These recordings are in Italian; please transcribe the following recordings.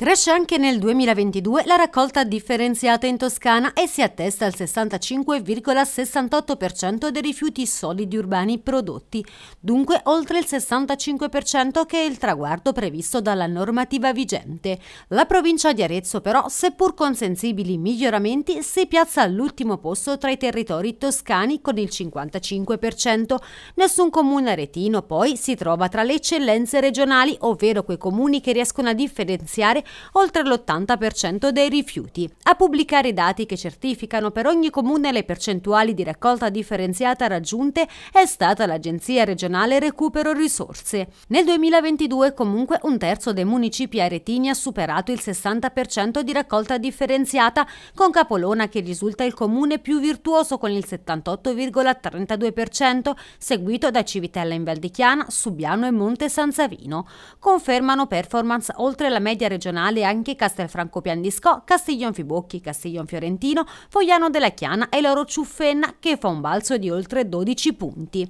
Cresce anche nel 2022 la raccolta differenziata in Toscana e si attesta al 65,68% dei rifiuti solidi urbani prodotti, dunque oltre il 65% che è il traguardo previsto dalla normativa vigente. La provincia di Arezzo però, seppur con sensibili miglioramenti, si piazza all'ultimo posto tra i territori toscani con il 55%. Nessun comune aretino poi si trova tra le eccellenze regionali, ovvero quei comuni che riescono a differenziare oltre l'80% dei rifiuti, a pubblicare i dati che certificano per ogni comune le percentuali di raccolta differenziata raggiunte è stata l'Agenzia regionale Recupero Risorse. Nel 2022 comunque un terzo dei municipi aretini ha superato il 60% di raccolta differenziata, con Capolona che risulta il comune più virtuoso con il 78,32%, seguito da Civitella in Val di Chiana, Subiano e Monte San Savino. Confermano performance oltre la media regionale nazionale anche Castelfranco Piandiscò, Castiglion Fibocchi, Castiglion Fiorentino, Fogliano della Chiana e l'Oro Ciuffenna che fa un balzo di oltre 12 punti.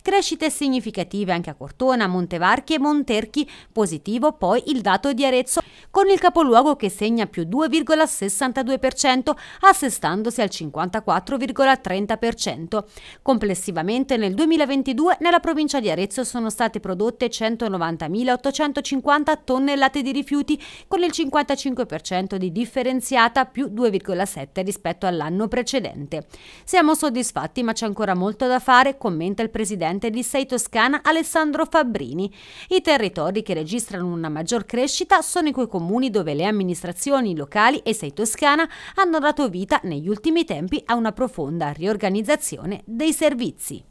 Crescite significative anche a Cortona, Montevarchi e Monterchi, positivo poi il dato di Arezzo con il capoluogo che segna più 2,62%, assestandosi al 54,30%. Complessivamente nel 2022 nella provincia di Arezzo sono state prodotte 190.850 tonnellate di rifiuti, con il 55% di differenziata più 2,7 rispetto all'anno precedente. Siamo soddisfatti ma c'è ancora molto da fare, commenta il presidente di Sei Toscana Alessandro Fabbrini. I territori che registrano una maggior crescita sono i quei comuni dove le amministrazioni locali e Sei Toscana hanno dato vita negli ultimi tempi a una profonda riorganizzazione dei servizi.